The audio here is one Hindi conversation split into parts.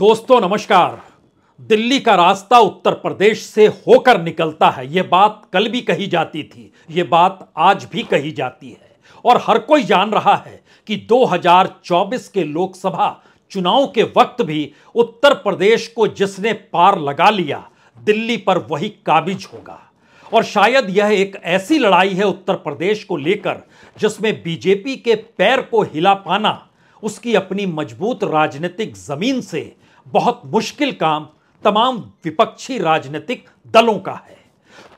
दोस्तों नमस्कार दिल्ली का रास्ता उत्तर प्रदेश से होकर निकलता है ये बात कल भी कही जाती थी ये बात आज भी कही जाती है और हर कोई जान रहा है कि 2024 के लोकसभा चुनाव के वक्त भी उत्तर प्रदेश को जिसने पार लगा लिया दिल्ली पर वही काबिज होगा और शायद यह एक ऐसी लड़ाई है उत्तर प्रदेश को लेकर जिसमें बीजेपी के पैर को हिला पाना उसकी अपनी मजबूत राजनीतिक जमीन से बहुत मुश्किल काम तमाम विपक्षी राजनीतिक दलों का है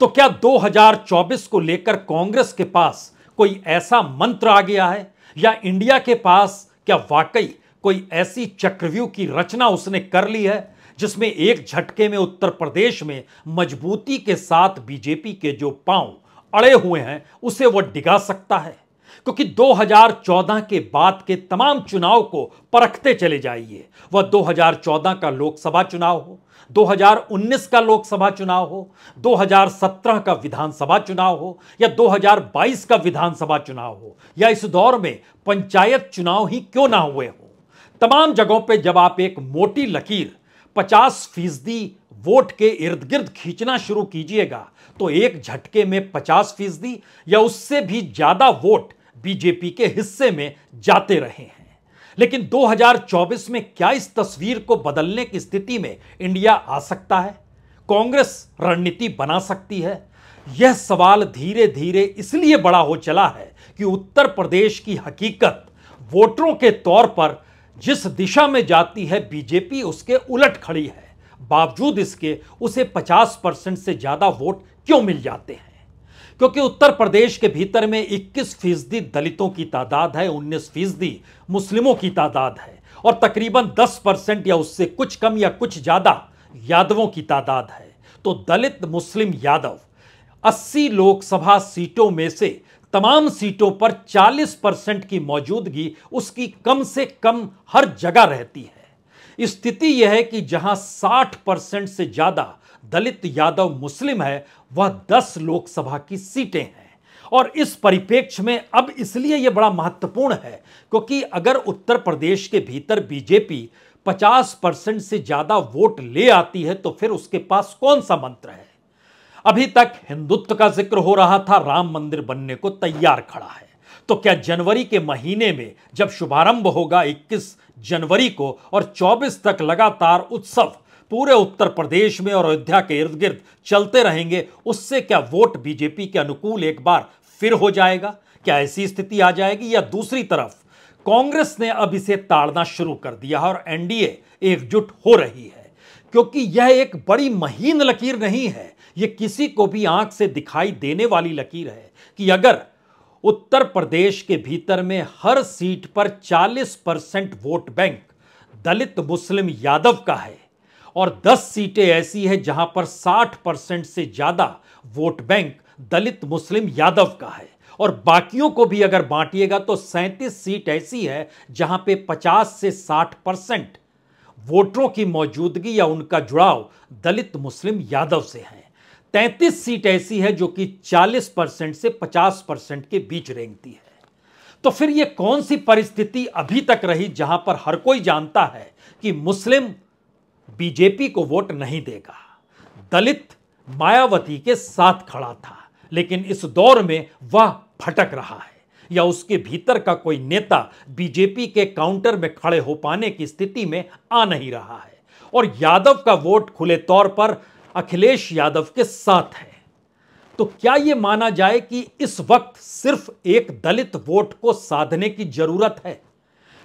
तो क्या 2024 को लेकर कांग्रेस के पास कोई ऐसा मंत्र आ गया है या इंडिया के पास क्या वाकई कोई ऐसी चक्रव्यूह की रचना उसने कर ली है जिसमें एक झटके में उत्तर प्रदेश में मजबूती के साथ बीजेपी के जो पांव अड़े हुए हैं उसे वह डिगा सकता है क्योंकि 2014 के बाद के तमाम चुनाव को परखते चले जाइए वह 2014 का लोकसभा चुनाव हो 2019 का लोकसभा चुनाव हो 2017 का विधानसभा चुनाव हो या 2022 का विधानसभा चुनाव हो या इस दौर में पंचायत चुनाव ही क्यों ना हुए हो तमाम जगहों पे जब आप एक मोटी लकीर 50 फीसदी वोट के इर्द गिर्द खींचना शुरू कीजिएगा तो एक झटके में 50 फीसदी या उससे भी ज्यादा वोट बीजेपी के हिस्से में जाते रहे हैं लेकिन 2024 में क्या इस तस्वीर को बदलने की स्थिति में इंडिया आ सकता है कांग्रेस रणनीति बना सकती है यह सवाल धीरे धीरे इसलिए बड़ा हो चला है कि उत्तर प्रदेश की हकीकत वोटरों के तौर पर जिस दिशा में जाती है बीजेपी उसके उलट खड़ी है बावजूद इसके उसे 50 परसेंट से ज़्यादा वोट क्यों मिल जाते हैं क्योंकि उत्तर प्रदेश के भीतर में 21 फीसदी दलितों की तादाद है 19 फीसदी मुस्लिमों की तादाद है और तकरीबन 10 परसेंट या उससे कुछ कम या कुछ ज़्यादा यादवों की तादाद है तो दलित मुस्लिम यादव 80 लोकसभा सीटों में से तमाम सीटों पर 40 परसेंट की मौजूदगी उसकी कम से कम हर जगह रहती है स्थिति यह है कि जहां 60 परसेंट से ज्यादा दलित यादव मुस्लिम है वह 10 लोकसभा की सीटें हैं और इस परिप्रेक्ष्य में अब इसलिए यह बड़ा महत्वपूर्ण है क्योंकि अगर उत्तर प्रदेश के भीतर बीजेपी 50 परसेंट से ज्यादा वोट ले आती है तो फिर उसके पास कौन सा मंत्र है अभी तक हिंदुत्व का जिक्र हो रहा था राम मंदिर बनने को तैयार खड़ा है तो क्या जनवरी के महीने में जब शुभारंभ होगा 21 जनवरी को और 24 तक लगातार उत्सव पूरे उत्तर प्रदेश में और अयोध्या के इर्द गिर्द चलते रहेंगे उससे क्या वोट बीजेपी के अनुकूल एक बार फिर हो जाएगा क्या ऐसी स्थिति आ जाएगी या दूसरी तरफ कांग्रेस ने अब इसे ताड़ना शुरू कर दिया और एनडीए एकजुट हो रही है क्योंकि यह एक बड़ी महीन लकीर नहीं है यह किसी को भी आंख से दिखाई देने वाली लकीर है कि अगर उत्तर प्रदेश के भीतर में हर सीट पर 40 परसेंट वोट बैंक दलित मुस्लिम यादव का है और 10 सीटें ऐसी हैं जहां पर 60 परसेंट से ज़्यादा वोट बैंक दलित मुस्लिम यादव का है और बाकियों को भी अगर बांटिएगा तो 37 सीट ऐसी है जहां पे 50 से 60 परसेंट वोटरों की मौजूदगी या उनका जुड़ाव दलित मुस्लिम यादव से है तैतीस सीट ऐसी है जो कि 40 परसेंट से 50 परसेंट के बीच रेंगती है तो फिर ये कौन सी परिस्थिति अभी तक रही जहां पर हर कोई जानता है कि मुस्लिम बीजेपी को वोट नहीं देगा दलित मायावती के साथ खड़ा था लेकिन इस दौर में वह भटक रहा है या उसके भीतर का कोई नेता बीजेपी के काउंटर में खड़े हो पाने की स्थिति में आ नहीं रहा है और यादव का वोट खुले तौर पर अखिलेश यादव के साथ है तो क्या यह माना जाए कि इस वक्त सिर्फ एक दलित वोट को साधने की जरूरत है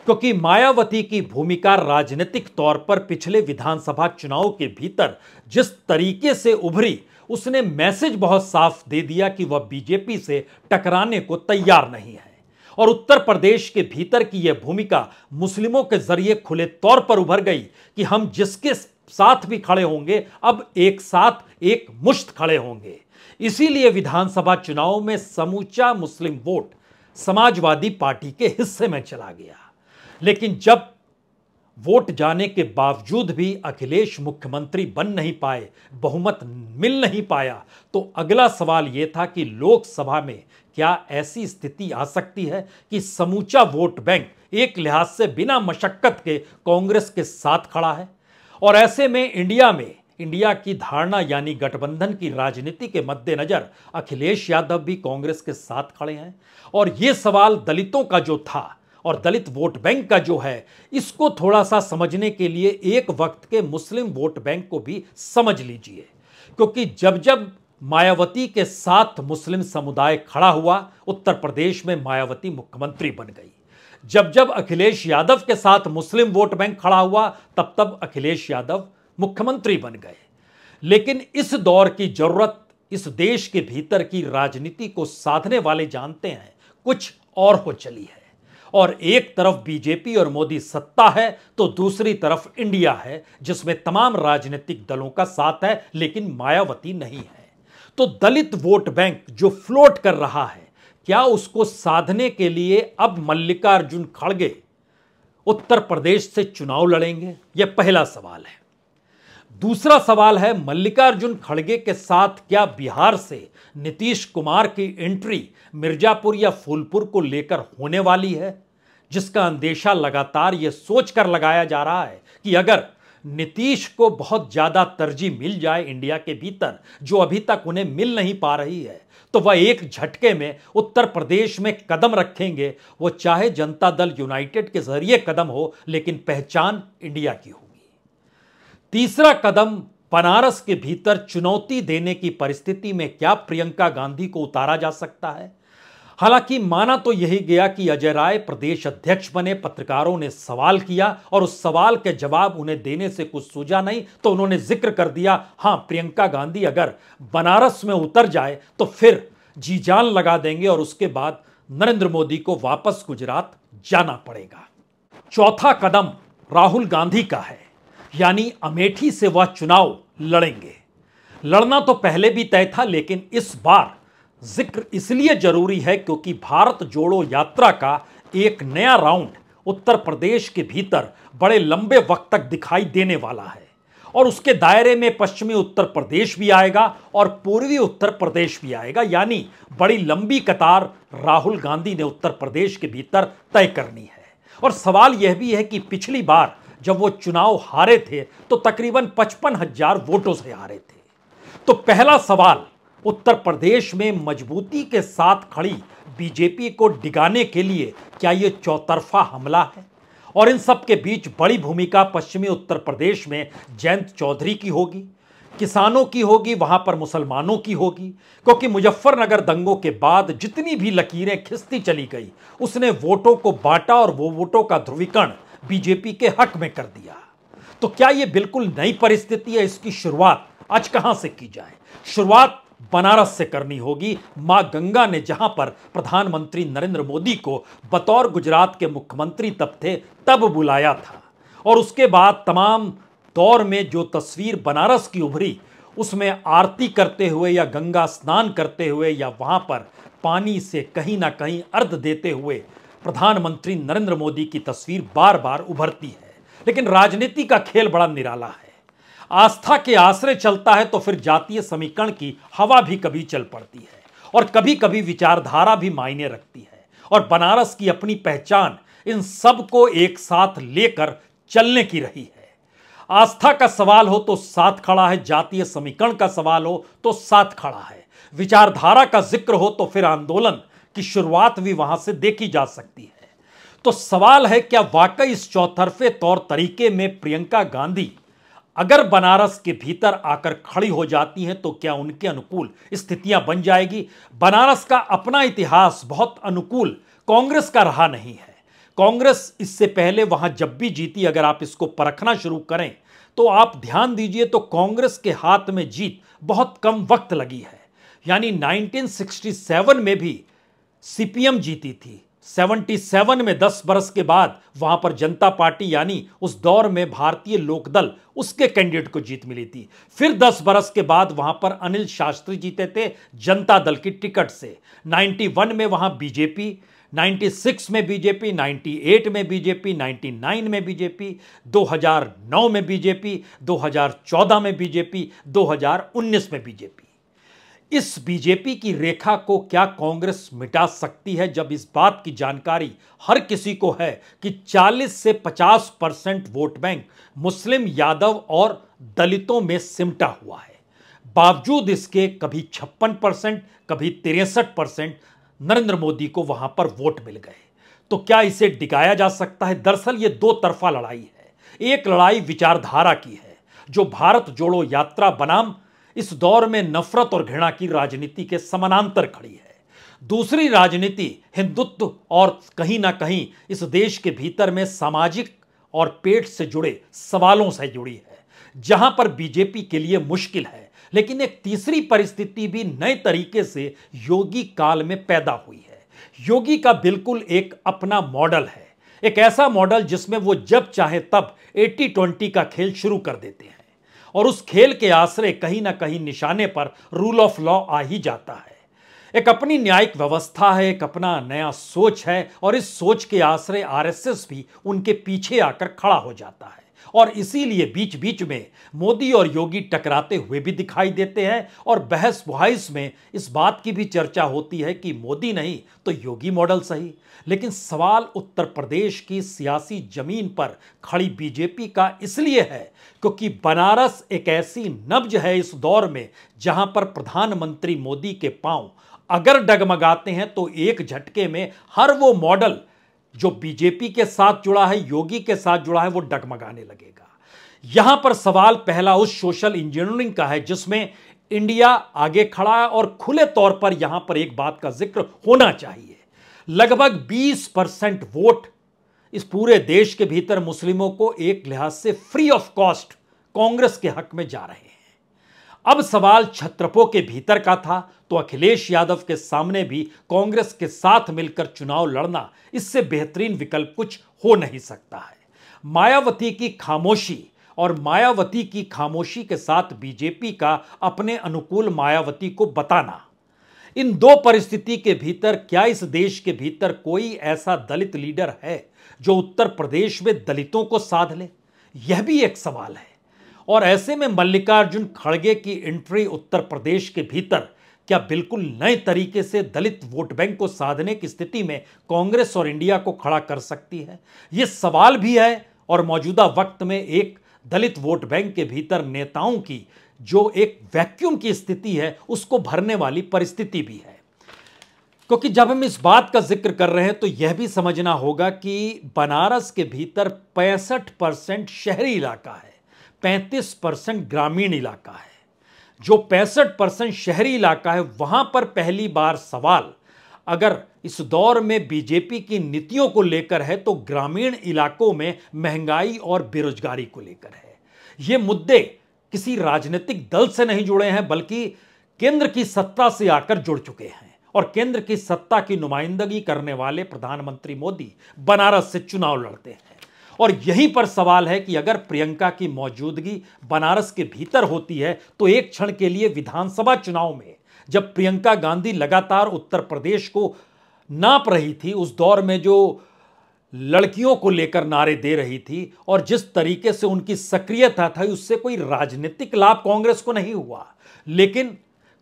क्योंकि मायावती की भूमिका राजनीतिक तौर पर पिछले विधानसभा चुनाव के भीतर जिस तरीके से उभरी उसने मैसेज बहुत साफ दे दिया कि वह बीजेपी से टकराने को तैयार नहीं है और उत्तर प्रदेश के भीतर की यह भूमिका मुस्लिमों के जरिए खुले तौर पर उभर गई कि हम जिसके साथ भी खड़े होंगे अब एक साथ एक मुश्त खड़े होंगे इसीलिए विधानसभा चुनाव में समूचा मुस्लिम वोट समाजवादी पार्टी के हिस्से में चला गया लेकिन जब वोट जाने के बावजूद भी अखिलेश मुख्यमंत्री बन नहीं पाए बहुमत मिल नहीं पाया तो अगला सवाल यह था कि लोकसभा में क्या ऐसी स्थिति आ सकती है कि समूचा वोट बैंक एक लिहाज से बिना मशक्कत के कांग्रेस के साथ खड़ा है और ऐसे में इंडिया में इंडिया की धारणा यानी गठबंधन की राजनीति के मद्देनजर अखिलेश यादव भी कांग्रेस के साथ खड़े हैं और ये सवाल दलितों का जो था और दलित वोट बैंक का जो है इसको थोड़ा सा समझने के लिए एक वक्त के मुस्लिम वोट बैंक को भी समझ लीजिए क्योंकि जब जब मायावती के साथ मुस्लिम समुदाय खड़ा हुआ उत्तर प्रदेश में मायावती मुख्यमंत्री बन गई जब जब अखिलेश यादव के साथ मुस्लिम वोट बैंक खड़ा हुआ तब तब अखिलेश यादव मुख्यमंत्री बन गए लेकिन इस दौर की जरूरत इस देश के भीतर की राजनीति को साधने वाले जानते हैं कुछ और हो चली है और एक तरफ बीजेपी और मोदी सत्ता है तो दूसरी तरफ इंडिया है जिसमें तमाम राजनीतिक दलों का साथ है लेकिन मायावती नहीं है तो दलित वोट बैंक जो फ्लोट कर रहा है क्या उसको साधने के लिए अब मल्लिकार्जुन खड़गे उत्तर प्रदेश से चुनाव लड़ेंगे यह पहला सवाल है दूसरा सवाल है मल्लिकार्जुन खड़गे के साथ क्या बिहार से नीतीश कुमार की एंट्री मिर्जापुर या फूलपुर को लेकर होने वाली है जिसका अंदेशा लगातार ये सोचकर लगाया जा रहा है कि अगर नीतीश को बहुत ज़्यादा तरजीह मिल जाए इंडिया के भीतर जो अभी तक उन्हें मिल नहीं पा रही है तो वह एक झटके में उत्तर प्रदेश में कदम रखेंगे वो चाहे जनता दल यूनाइटेड के जरिए कदम हो लेकिन पहचान इंडिया की होगी तीसरा कदम बनारस के भीतर चुनौती देने की परिस्थिति में क्या प्रियंका गांधी को उतारा जा सकता है हालांकि माना तो यही गया कि अजय राय प्रदेश अध्यक्ष बने पत्रकारों ने सवाल किया और उस सवाल के जवाब उन्हें देने से कुछ सूझा नहीं तो उन्होंने जिक्र कर दिया हां प्रियंका गांधी अगर बनारस में उतर जाए तो फिर जी जान लगा देंगे और उसके बाद नरेंद्र मोदी को वापस गुजरात जाना पड़ेगा चौथा कदम राहुल गांधी का है यानी अमेठी से वह चुनाव लड़ेंगे लड़ना तो पहले भी तय था लेकिन इस बार जिक्र इसलिए जरूरी है क्योंकि भारत जोड़ो यात्रा का एक नया राउंड उत्तर प्रदेश के भीतर बड़े लंबे वक्त तक दिखाई देने वाला है और उसके दायरे में पश्चिमी उत्तर प्रदेश भी आएगा और पूर्वी उत्तर प्रदेश भी आएगा यानी बड़ी लंबी कतार राहुल गांधी ने उत्तर प्रदेश के भीतर तय करनी है और सवाल यह भी है कि पिछली बार जब वो चुनाव हारे थे तो तकरीबन पचपन हजार वोटों से हारे थे तो पहला सवाल उत्तर प्रदेश में मजबूती के साथ खड़ी बीजेपी को डिगाने के लिए क्या ये चौतरफा हमला है और इन सब के बीच बड़ी भूमिका पश्चिमी उत्तर प्रदेश में जयंत चौधरी की होगी किसानों की होगी वहां पर मुसलमानों की होगी क्योंकि मुजफ्फरनगर दंगों के बाद जितनी भी लकीरें खिसती चली गई उसने वोटों को बांटा और वो वोटों का ध्रुवीकरण बीजेपी के हक में कर दिया तो क्या ये बिल्कुल नई परिस्थिति है इसकी शुरुआत आज कहां से की जाए शुरुआत बनारस से करनी होगी मां गंगा ने जहां पर प्रधानमंत्री नरेंद्र मोदी को बतौर गुजरात के मुख्यमंत्री तब थे तब बुलाया था और उसके बाद तमाम दौर में जो तस्वीर बनारस की उभरी उसमें आरती करते हुए या गंगा स्नान करते हुए या वहां पर पानी से कहीं ना कहीं अर्ध देते हुए प्रधानमंत्री नरेंद्र मोदी की तस्वीर बार बार उभरती है लेकिन राजनीति का खेल बड़ा निराला है आस्था के आश्रय चलता है तो फिर जातीय समीकरण की हवा भी कभी चल पड़ती है और कभी कभी विचारधारा भी मायने रखती है और बनारस की अपनी पहचान इन सब को एक साथ लेकर चलने की रही है आस्था का सवाल हो तो साथ खड़ा है जातीय समीकरण का सवाल हो तो साथ खड़ा है विचारधारा का जिक्र हो तो फिर आंदोलन की शुरुआत भी वहां से देखी जा सकती है तो सवाल है क्या वाकई इस चौतरफे तौर तरीके में प्रियंका गांधी अगर बनारस के भीतर आकर खड़ी हो जाती हैं तो क्या उनके अनुकूल स्थितियां बन जाएगी बनारस का अपना इतिहास बहुत अनुकूल कांग्रेस का रहा नहीं है कांग्रेस इससे पहले वहां जब भी जीती अगर आप इसको परखना शुरू करें तो आप ध्यान दीजिए तो कांग्रेस के हाथ में जीत बहुत कम वक्त लगी है यानी 1967 में भी सीपीएम जीती थी 77 में 10 बरस के बाद वहां पर जनता पार्टी यानी उस दौर में भारतीय लोकदल उसके कैंडिडेट को जीत मिली थी फिर 10 बरस के बाद वहां पर अनिल शास्त्री जीते थे जनता दल की टिकट से 91 में वहां बीजेपी 96 में बीजेपी 98 में बीजेपी 99 में बीजेपी 2009 में बीजेपी 2014 में बीजेपी 2019 में बीजेपी इस बीजेपी की रेखा को क्या कांग्रेस मिटा सकती है जब इस बात की जानकारी हर किसी को है कि 40 से 50 percent vote bank Muslim Yadav और दलितों में सिमटा हुआ है बावजूद इसके कभी छप्पन परसेंट कभी तिरसठ परसेंट नरेंद्र मोदी को वहां पर वोट मिल गए तो क्या इसे डिगाया जा सकता है दरअसल ये दो तरफा लड़ाई है एक लड़ाई विचारधारा की है जो भारत जोड़ो यात्रा बनाम इस दौर में नफरत और घृणा की राजनीति के समानांतर खड़ी है दूसरी राजनीति हिंदुत्व और कहीं ना कहीं इस देश के भीतर में सामाजिक और पेट से जुड़े सवालों से जुड़ी है जहां पर बीजेपी के लिए मुश्किल है लेकिन एक तीसरी परिस्थिति भी नए तरीके से योगी काल में पैदा हुई है योगी का बिल्कुल एक अपना मॉडल है एक ऐसा मॉडल जिसमें वो जब चाहे तब 80-20 का खेल शुरू कर देते हैं और उस खेल के आश्रय कहीं ना कहीं निशाने पर रूल ऑफ लॉ आ ही जाता है एक अपनी न्यायिक व्यवस्था है एक अपना नया सोच है और इस सोच के आश्रय आरएसएस भी उनके पीछे आकर खड़ा हो जाता है और इसीलिए बीच बीच में मोदी और योगी टकराते हुए भी दिखाई देते हैं और बहस वहाइस में इस बात की भी चर्चा होती है कि मोदी नहीं तो योगी मॉडल सही लेकिन सवाल उत्तर प्रदेश की सियासी जमीन पर खड़ी बीजेपी का इसलिए है क्योंकि बनारस एक ऐसी नब्ज है इस दौर में जहां पर प्रधानमंत्री मोदी के पांव अगर डगमगाते हैं तो एक झटके में हर वो मॉडल जो बीजेपी के साथ जुड़ा है योगी के साथ जुड़ा है वो डगमगाने लगेगा यहां पर सवाल पहला उस सोशल इंजीनियरिंग का है जिसमें इंडिया आगे खड़ा है और खुले तौर पर यहां पर एक बात का जिक्र होना चाहिए लगभग 20 परसेंट वोट इस पूरे देश के भीतर मुस्लिमों को एक लिहाज से फ्री ऑफ कॉस्ट कांग्रेस के हक में जा रहे हैं अब सवाल छत्रपों के भीतर का था तो अखिलेश यादव के सामने भी कांग्रेस के साथ मिलकर चुनाव लड़ना इससे बेहतरीन विकल्प कुछ हो नहीं सकता है मायावती की खामोशी और मायावती की खामोशी के साथ बीजेपी का अपने अनुकूल मायावती को बताना इन दो परिस्थिति के भीतर क्या इस देश के भीतर कोई ऐसा दलित लीडर है जो उत्तर प्रदेश में दलितों को साध ले यह भी एक सवाल है और ऐसे में मल्लिकार्जुन खड़गे की एंट्री उत्तर प्रदेश के भीतर क्या बिल्कुल नए तरीके से दलित वोट बैंक को साधने की स्थिति में कांग्रेस और इंडिया को खड़ा कर सकती है ये सवाल भी है और मौजूदा वक्त में एक दलित वोट बैंक के भीतर नेताओं की जो एक वैक्यूम की स्थिति है उसको भरने वाली परिस्थिति भी है क्योंकि जब हम इस बात का जिक्र कर रहे हैं तो यह भी समझना होगा कि बनारस के भीतर पैंसठ परसेंट शहरी इलाका है 35 परसेंट ग्रामीण इलाका है जो पैंसठ परसेंट शहरी इलाका है वहां पर पहली बार सवाल अगर इस दौर में बीजेपी की नीतियों को लेकर है तो ग्रामीण इलाकों में महंगाई और बेरोजगारी को लेकर है ये मुद्दे किसी राजनीतिक दल से नहीं जुड़े हैं बल्कि केंद्र की सत्ता से आकर जुड़ चुके हैं और केंद्र की सत्ता की नुमाइंदगी करने वाले प्रधानमंत्री मोदी बनारस से चुनाव लड़ते हैं और यहीं पर सवाल है कि अगर प्रियंका की मौजूदगी बनारस के भीतर होती है तो एक क्षण के लिए विधानसभा चुनाव में जब प्रियंका गांधी लगातार उत्तर प्रदेश को नाप रही थी उस दौर में जो लड़कियों को लेकर नारे दे रही थी और जिस तरीके से उनकी सक्रियता था, उससे कोई राजनीतिक लाभ कांग्रेस को नहीं हुआ लेकिन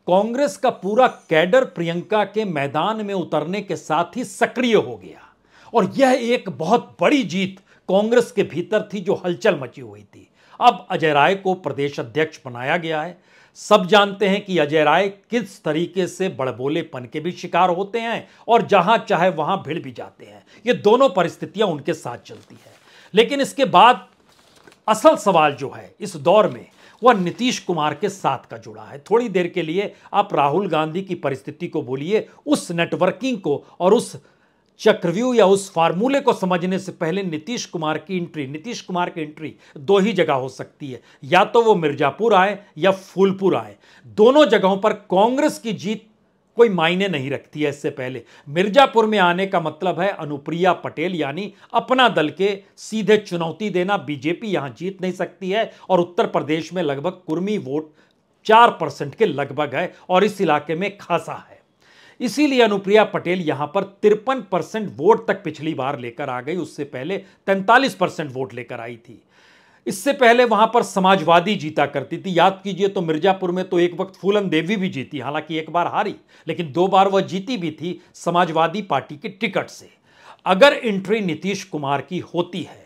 कांग्रेस का पूरा कैडर प्रियंका के मैदान में उतरने के साथ ही सक्रिय हो गया और यह एक बहुत बड़ी जीत कांग्रेस के भीतर थी जो हलचल मची हुई थी अब अजय राय को प्रदेश अध्यक्ष बनाया गया है सब जानते हैं कि अजय राय किस तरीके से बड़बोलेपन के भी शिकार होते हैं और जहां चाहे वहां भिड़ भी जाते हैं ये दोनों परिस्थितियां उनके साथ चलती है लेकिन इसके बाद असल सवाल जो है इस दौर में वह नीतीश कुमार के साथ का जुड़ा है थोड़ी देर के लिए आप राहुल गांधी की परिस्थिति को बोलिए उस नेटवर्किंग को और उस चक्रव्यूह या उस फार्मूले को समझने से पहले नीतीश कुमार की एंट्री नीतीश कुमार की एंट्री दो ही जगह हो सकती है या तो वो मिर्जापुर आए या फूलपुर आए दोनों जगहों पर कांग्रेस की जीत कोई मायने नहीं रखती है इससे पहले मिर्जापुर में आने का मतलब है अनुप्रिया पटेल यानी अपना दल के सीधे चुनौती देना बीजेपी यहां जीत नहीं सकती है और उत्तर प्रदेश में लगभग कुर्मी वोट चार परसेंट के लगभग है और इस इलाके में खासा है इसीलिए अनुप्रिया पटेल यहां पर तिरपन परसेंट वोट तक पिछली बार लेकर आ गई उससे पहले तैंतालीस परसेंट वोट लेकर आई थी इससे पहले वहां पर समाजवादी जीता करती थी याद कीजिए तो मिर्जापुर में तो एक वक्त फूलन देवी भी जीती हालांकि एक बार हारी लेकिन दो बार वह जीती भी थी समाजवादी पार्टी के टिकट से अगर एंट्री नीतीश कुमार की होती है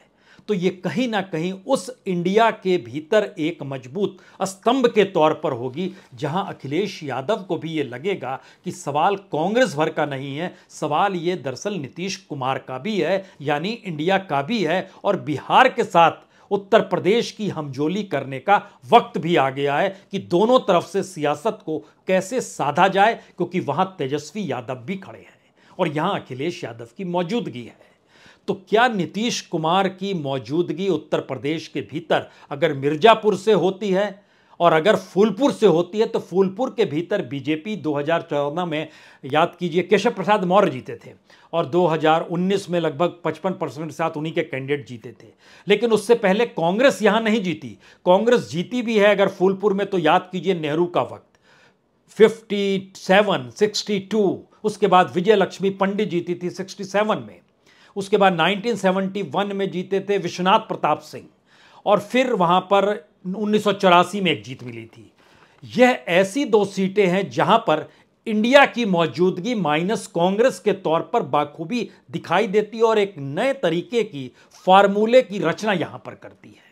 तो ये कहीं ना कहीं उस इंडिया के भीतर एक मजबूत स्तंभ के तौर पर होगी जहां अखिलेश यादव को भी ये लगेगा कि सवाल कांग्रेस भर का नहीं है सवाल ये दरअसल नीतीश कुमार का भी है यानी इंडिया का भी है और बिहार के साथ उत्तर प्रदेश की हमजोली करने का वक्त भी आ गया है कि दोनों तरफ से सियासत को कैसे साधा जाए क्योंकि वहां तेजस्वी यादव भी खड़े हैं और यहां अखिलेश यादव की मौजूदगी है तो क्या नीतीश कुमार की मौजूदगी उत्तर प्रदेश के भीतर अगर मिर्जापुर से होती है और अगर फूलपुर से होती है तो फूलपुर के भीतर बीजेपी 2014 में याद कीजिए केशव प्रसाद मौर्य जीते थे और 2019 में लगभग 55 परसेंट साथ उन्हीं के कैंडिडेट जीते थे लेकिन उससे पहले कांग्रेस यहां नहीं जीती कांग्रेस जीती भी है अगर फूलपुर में तो याद कीजिए नेहरू का वक्त 57, 62 उसके बाद विजय लक्ष्मी पंडित जीती थी 67 में उसके बाद 1971 में जीते थे विश्वनाथ प्रताप सिंह और फिर वहां पर उन्नीस में एक जीत मिली थी यह ऐसी दो सीटें हैं जहां पर इंडिया की मौजूदगी माइनस कांग्रेस के तौर पर बाखूबी दिखाई देती और एक नए तरीके की फार्मूले की रचना यहां पर करती है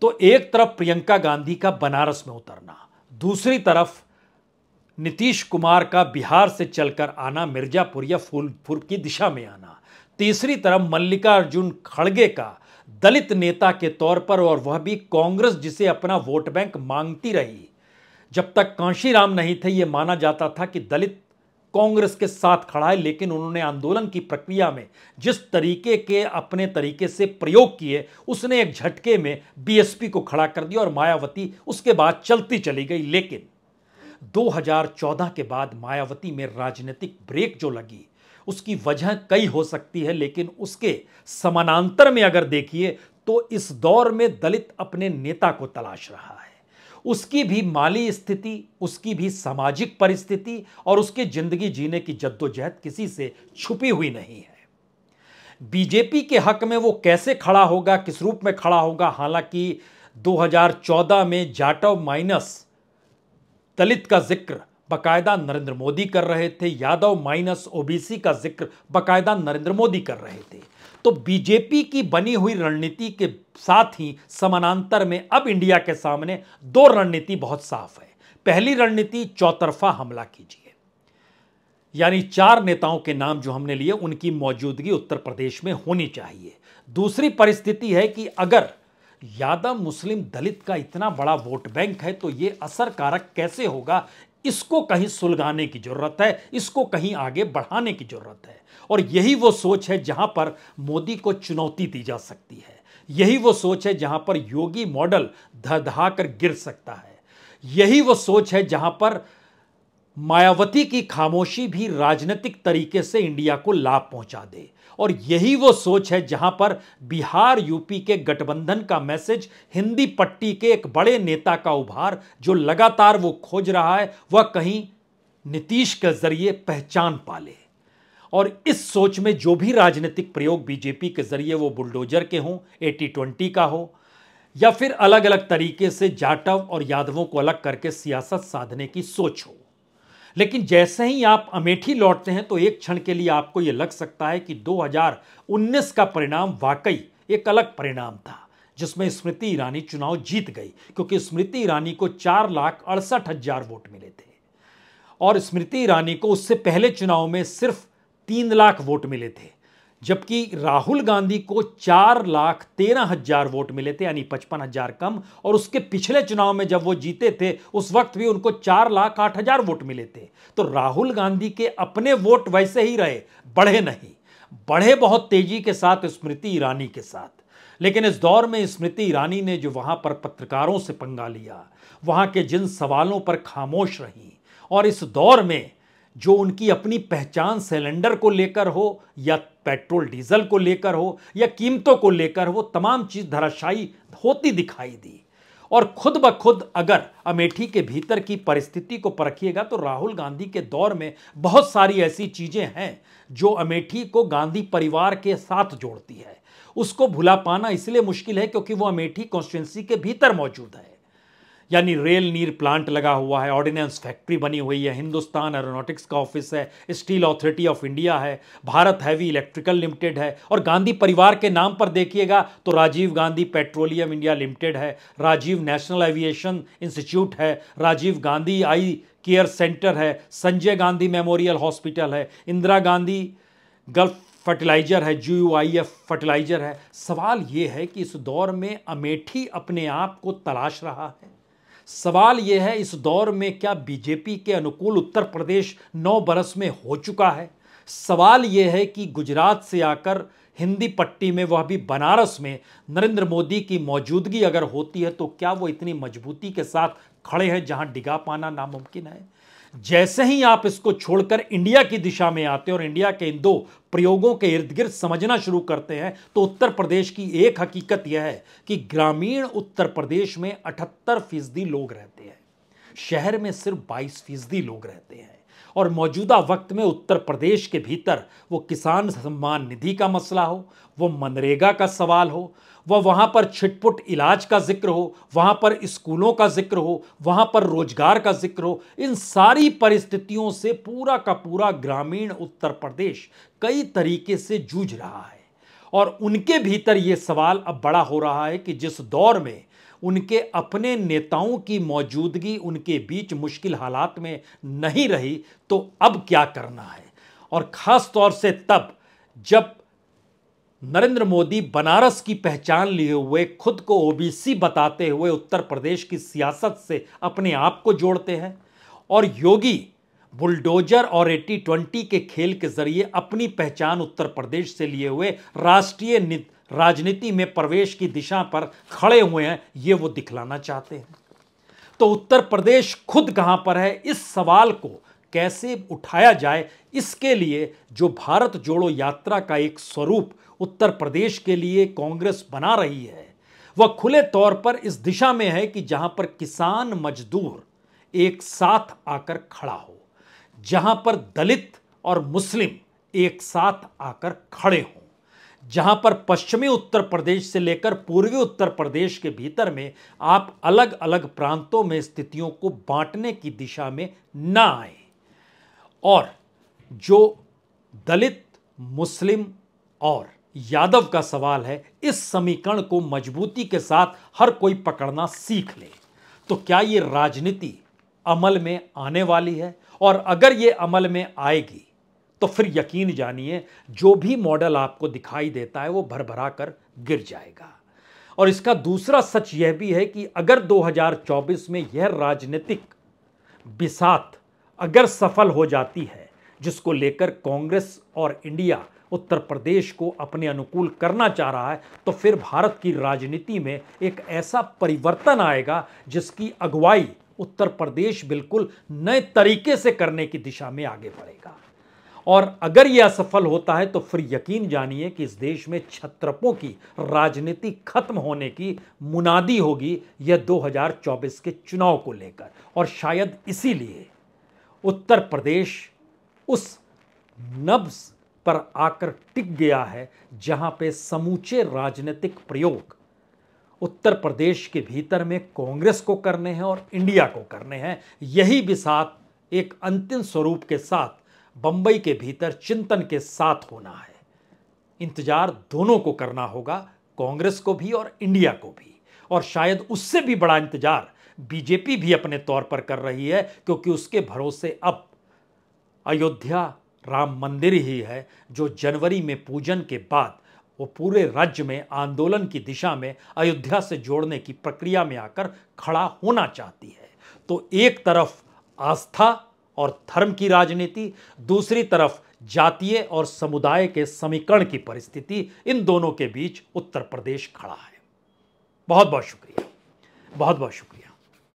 तो एक तरफ प्रियंका गांधी का बनारस में उतरना दूसरी तरफ नीतीश कुमार का बिहार से चलकर आना मिर्जापुर या फूलपुर की दिशा में आना तीसरी तरफ मल्लिकार्जुन खड़गे का दलित नेता के तौर पर और वह भी कांग्रेस जिसे अपना वोट बैंक मांगती रही जब तक कांशीराम नहीं थे ये माना जाता था कि दलित कांग्रेस के साथ खड़ा है लेकिन उन्होंने आंदोलन की प्रक्रिया में जिस तरीके के अपने तरीके से प्रयोग किए उसने एक झटके में बीएसपी को खड़ा कर दिया और मायावती उसके बाद चलती चली गई लेकिन 2014 के बाद मायावती में राजनीतिक ब्रेक जो लगी उसकी वजह कई हो सकती है लेकिन उसके समानांतर में अगर देखिए तो इस दौर में दलित अपने नेता को तलाश रहा है उसकी भी माली स्थिति उसकी भी सामाजिक परिस्थिति और उसके जिंदगी जीने की जद्दोजहद किसी से छुपी हुई नहीं है बीजेपी के हक में वो कैसे खड़ा होगा किस रूप में खड़ा होगा हालांकि 2014 में जाटव माइनस दलित का जिक्र बकायदा नरेंद्र मोदी कर रहे थे यादव माइनस ओबीसी का जिक्र बकायदा नरेंद्र मोदी कर रहे थे तो बीजेपी की बनी हुई रणनीति के साथ ही समानांतर में अब इंडिया के सामने दो रणनीति बहुत साफ है पहली रणनीति चौतरफा हमला कीजिए यानी चार नेताओं के नाम जो हमने लिए उनकी मौजूदगी उत्तर प्रदेश में होनी चाहिए दूसरी परिस्थिति है कि अगर यादव मुस्लिम दलित का इतना बड़ा वोट बैंक है तो ये असर कारक कैसे होगा इसको कहीं सुलगाने की ज़रूरत है इसको कहीं आगे बढ़ाने की ज़रूरत है और यही वो सोच है जहां पर मोदी को चुनौती दी जा सकती है यही वो सोच है जहां पर योगी मॉडल धधहा कर गिर सकता है यही वो सोच है जहां पर मायावती की खामोशी भी राजनीतिक तरीके से इंडिया को लाभ पहुंचा दे और यही वो सोच है जहां पर बिहार यूपी के गठबंधन का मैसेज हिंदी पट्टी के एक बड़े नेता का उभार जो लगातार वो खोज रहा है वह कहीं नीतीश के जरिए पहचान पाले और इस सोच में जो भी राजनीतिक प्रयोग बीजेपी के जरिए वो बुलडोजर के हों एटी ट्वेंटी का हो या फिर अलग अलग तरीके से जाटव और यादवों को अलग करके सियासत साधने की सोच हो लेकिन जैसे ही आप अमेठी लौटते हैं तो एक क्षण के लिए आपको ये लग सकता है कि 2019 का परिणाम वाकई एक अलग परिणाम था जिसमें स्मृति ईरानी चुनाव जीत गई क्योंकि स्मृति ईरानी को चार लाख अड़सठ हजार वोट मिले थे और स्मृति ईरानी को उससे पहले चुनाव में सिर्फ तीन लाख वोट मिले थे जबकि राहुल गांधी को चार लाख तेरह हजार वोट मिले थे यानी पचपन हजार कम और उसके पिछले चुनाव में जब वो जीते थे उस वक्त भी उनको चार लाख आठ हजार वोट मिले थे तो राहुल गांधी के अपने वोट वैसे ही रहे बढ़े नहीं बढ़े बहुत तेजी के साथ स्मृति ईरानी के साथ लेकिन इस दौर में स्मृति ईरानी ने जो वहाँ पर पत्रकारों से पंगा लिया वहाँ के जिन सवालों पर खामोश रही और इस दौर में जो उनकी अपनी पहचान सिलेंडर को लेकर हो या पेट्रोल डीजल को लेकर हो या कीमतों को लेकर हो तमाम चीज़ धराशायी होती दिखाई दी और खुद ब खुद अगर अमेठी के भीतर की परिस्थिति को परखिएगा तो राहुल गांधी के दौर में बहुत सारी ऐसी चीज़ें हैं जो अमेठी को गांधी परिवार के साथ जोड़ती है उसको भुला पाना इसलिए मुश्किल है क्योंकि वो अमेठी कॉन्स्टिट्युएंसी के भीतर मौजूद है यानी रेल नीर प्लांट लगा हुआ है ऑर्डिनेंस फैक्ट्री बनी हुई है हिंदुस्तान एरोनॉटिक्स का ऑफिस है स्टील अथॉरिटी ऑफ इंडिया है भारत हैवी इलेक्ट्रिकल लिमिटेड है और गांधी परिवार के नाम पर देखिएगा तो Rajiv Gandhi petroleum India limited है राजीव नेशनल एविएशन इंस्टीट्यूट है Rajiv Gandhi eye care centre है संजय गांधी मेमोरियल हॉस्पिटल है इंदिरा गांधी गल्फ फर्टिलाइजर है जू यू आई एफ फर्टिलाइजर है सवाल ये है कि इस दौर में अमेठी अपने आप को तलाश रहा है सवाल यह है इस दौर में क्या बीजेपी के अनुकूल उत्तर प्रदेश नौ बरस में हो चुका है सवाल यह है कि गुजरात से आकर हिंदी पट्टी में वह भी बनारस में नरेंद्र मोदी की मौजूदगी अगर होती है तो क्या वो इतनी मजबूती के साथ खड़े हैं जहां डिगा पाना नामुमकिन है जैसे ही आप इसको छोड़कर इंडिया की दिशा में आते हैं और इंडिया के इन दो प्रयोगों के इर्द गिर्द समझना शुरू करते हैं तो उत्तर प्रदेश की एक हकीकत यह है कि ग्रामीण उत्तर प्रदेश में अठहत्तर फीसदी लोग रहते हैं शहर में सिर्फ बाईस फीसदी लोग रहते हैं और मौजूदा वक्त में उत्तर प्रदेश के भीतर वो किसान सम्मान निधि का मसला हो वो मनरेगा का सवाल हो वह वहाँ पर छिटपुट इलाज का जिक्र हो वहाँ पर स्कूलों का जिक्र हो वहाँ पर रोजगार का जिक्र हो इन सारी परिस्थितियों से पूरा का पूरा ग्रामीण उत्तर प्रदेश कई तरीके से जूझ रहा है और उनके भीतर ये सवाल अब बड़ा हो रहा है कि जिस दौर में उनके अपने नेताओं की मौजूदगी उनके बीच मुश्किल हालात में नहीं रही तो अब क्या करना है और ख़ास तौर से तब जब नरेंद्र मोदी बनारस की पहचान लिए हुए खुद को ओबीसी बताते हुए उत्तर प्रदेश की सियासत से अपने आप को जोड़ते हैं और योगी बुलडोजर और एटी ट्वेंटी के खेल के जरिए अपनी पहचान उत्तर प्रदेश से लिए हुए राष्ट्रीय राजनीति में प्रवेश की दिशा पर खड़े हुए हैं ये वो दिखलाना चाहते हैं तो उत्तर प्रदेश खुद कहां पर है इस सवाल को कैसे उठाया जाए इसके लिए जो भारत जोड़ो यात्रा का एक स्वरूप उत्तर प्रदेश के लिए कांग्रेस बना रही है वह खुले तौर पर इस दिशा में है कि जहां पर किसान मजदूर एक साथ आकर खड़ा हो जहां पर दलित और मुस्लिम एक साथ आकर खड़े हों जहां पर पश्चिमी उत्तर प्रदेश से लेकर पूर्वी उत्तर प्रदेश के भीतर में आप अलग अलग प्रांतों में स्थितियों को बांटने की दिशा में ना आए और जो दलित मुस्लिम और यादव का सवाल है इस समीकरण को मजबूती के साथ हर कोई पकड़ना सीख ले तो क्या ये राजनीति अमल में आने वाली है और अगर ये अमल में आएगी तो फिर यकीन जानिए जो भी मॉडल आपको दिखाई देता है वो भरभरा कर गिर जाएगा और इसका दूसरा सच यह भी है कि अगर 2024 में यह राजनीतिक बिसात अगर सफल हो जाती है जिसको लेकर कांग्रेस और इंडिया उत्तर प्रदेश को अपने अनुकूल करना चाह रहा है तो फिर भारत की राजनीति में एक ऐसा परिवर्तन आएगा जिसकी अगुवाई उत्तर प्रदेश बिल्कुल नए तरीके से करने की दिशा में आगे बढ़ेगा और अगर यह असफल होता है तो फिर यकीन जानिए कि इस देश में छत्रपों की राजनीति खत्म होने की मुनादी होगी यह 2024 के चुनाव को लेकर और शायद इसीलिए उत्तर प्रदेश उस नब्स पर आकर टिक गया है जहां पे समूचे राजनीतिक प्रयोग उत्तर प्रदेश के भीतर में कांग्रेस को करने हैं और इंडिया को करने हैं यही भी साथ एक अंतिम स्वरूप के साथ बम्बई के भीतर चिंतन के साथ होना है इंतजार दोनों को करना होगा कांग्रेस को भी और इंडिया को भी और शायद उससे भी बड़ा इंतजार बीजेपी भी अपने तौर पर कर रही है क्योंकि उसके भरोसे अब अयोध्या राम मंदिर ही है जो जनवरी में पूजन के बाद वो पूरे राज्य में आंदोलन की दिशा में अयोध्या से जोड़ने की प्रक्रिया में आकर खड़ा होना चाहती है तो एक तरफ आस्था और धर्म की राजनीति दूसरी तरफ जातीय और समुदाय के समीकरण की परिस्थिति इन दोनों के बीच उत्तर प्रदेश खड़ा है बहुत बहुत शुक्रिया बहुत बहुत शुक्रिया